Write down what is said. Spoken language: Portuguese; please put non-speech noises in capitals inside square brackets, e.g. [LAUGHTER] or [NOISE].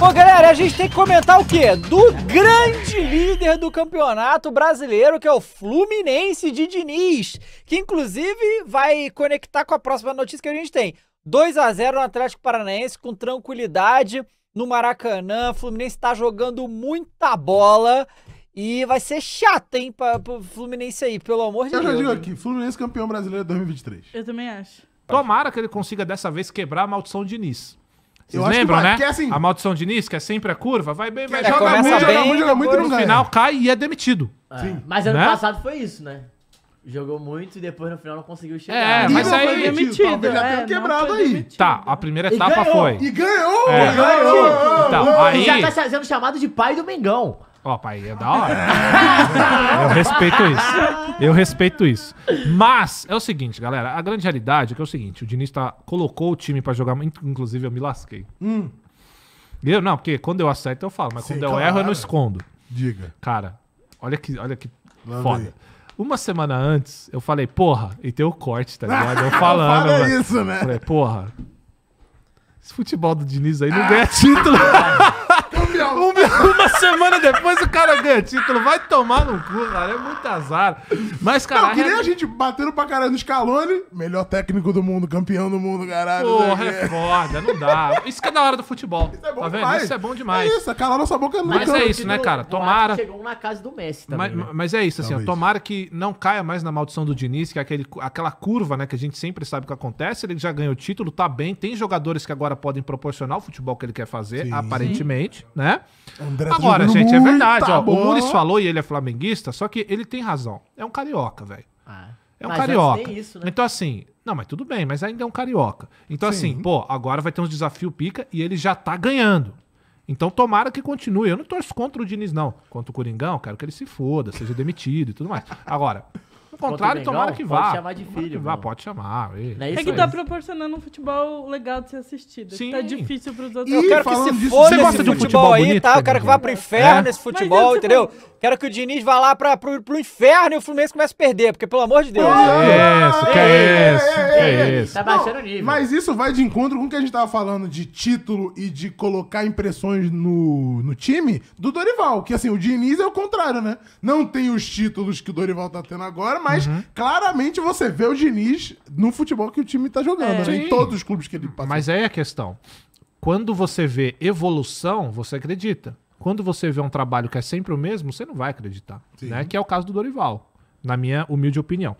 Bom, galera, a gente tem que comentar o quê? Do grande líder do campeonato brasileiro, que é o Fluminense de Diniz, que inclusive vai conectar com a próxima notícia que a gente tem. 2 a 0 no Atlético Paranaense com tranquilidade no Maracanã. O Fluminense está jogando muita bola. E vai ser chato, hein, pro Fluminense aí, pelo amor de Deus. Eu já digo aqui, Fluminense campeão brasileiro 2023. Eu também acho. Tomara que ele consiga dessa vez quebrar a maldição de Diniz. Vocês eu lembram, né? Assim... A maldição de Nis, que é sempre a curva, vai bem, vai é, joga muito, bem, joga muito, joga muito, no ganha. final cai e é demitido. É. Mas ano né? passado foi isso, né? Jogou muito e depois no final não conseguiu chegar. É, mas aí é, foi demitido. Já é, quebrado aí. Tá, a primeira etapa e foi. E ganhou! É. E ganhou! Então, aí... Já tá sendo chamado de pai do Mengão. Ó, pai, é da hora. [LAUGHS] Eu respeito isso. Eu respeito isso. Mas é o seguinte, galera. A grande realidade é que é o seguinte: o Diniz tá, colocou o time pra jogar. Inclusive, eu me lasquei. Hum. Eu, não, porque quando eu acerto eu falo, mas Sim, quando eu claro. erro eu não escondo. Diga. Cara, olha que, olha que foda. Uma semana antes, eu falei, porra, e tem o corte, tá [LAUGHS] ligado? Eu falando. Fala isso, né? Falei, porra, esse futebol do Diniz aí não [LAUGHS] ganha título. uma semana depois o cara ganha título, vai tomar no cu, cara. É muito azar. Mas, cara. Não, que nem a gente batendo pra caralho no Scaloni, melhor técnico do mundo, campeão do mundo, caralho. Porra, né? é foda, não dá. Isso que é da hora do futebol. Isso é bom tá vendo? Demais. Isso é bom demais. É isso, calar nossa boca é Mas é isso, né, cara? Tomara. Chegou na casa do Messi também. Mas, né? mas é isso, assim, ó, tomara que não caia mais na maldição do Diniz, que é aquele, aquela curva, né, que a gente sempre sabe o que acontece. Ele já ganhou o título, tá bem. Tem jogadores que agora podem proporcionar o futebol que ele quer fazer, Sim. aparentemente, né? André agora, gente, Gente, é verdade. Ó, o Muris falou e ele é flamenguista, só que ele tem razão. É um carioca, velho. Ah, é um carioca. Isso, né? Então, assim, não, mas tudo bem, mas ainda é um carioca. Então, assim, Sim. assim, pô, agora vai ter uns desafio pica e ele já tá ganhando. Então tomara que continue. Eu não torço contra o Diniz, não. Contra o Coringão, quero que ele se foda, seja demitido e tudo mais. Agora, contrário, Bengão, tomara que vá. Pode chamar de filho. Vá, pode chamar. Isso, é que é tá isso. proporcionando um futebol legal de ser assistido. Tá Sim. Tá difícil pros outros. E eu quero que se disso, foda você gosta de um futebol, futebol aí, bonito, tá? Eu quero que né? vá pro inferno é? esse futebol, entendeu? Quero que o Diniz vá lá pra, pro, pro inferno e o Fluminense comece a perder, porque pelo amor de Deus. É isso, que é isso, que é isso. Tá baixando o nível. Mas isso vai de encontro com o que a gente tava falando de título e de colocar impressões no, no time do Dorival. Que assim, o Diniz é o contrário, né? Não tem os títulos que o Dorival tá tendo agora, mas mas uhum. claramente você vê o Diniz no futebol que o time está jogando, né? é, né? em todos os clubes que ele passa. Mas aí é a questão. Quando você vê evolução, você acredita. Quando você vê um trabalho que é sempre o mesmo, você não vai acreditar. Né? Que é o caso do Dorival, na minha humilde opinião.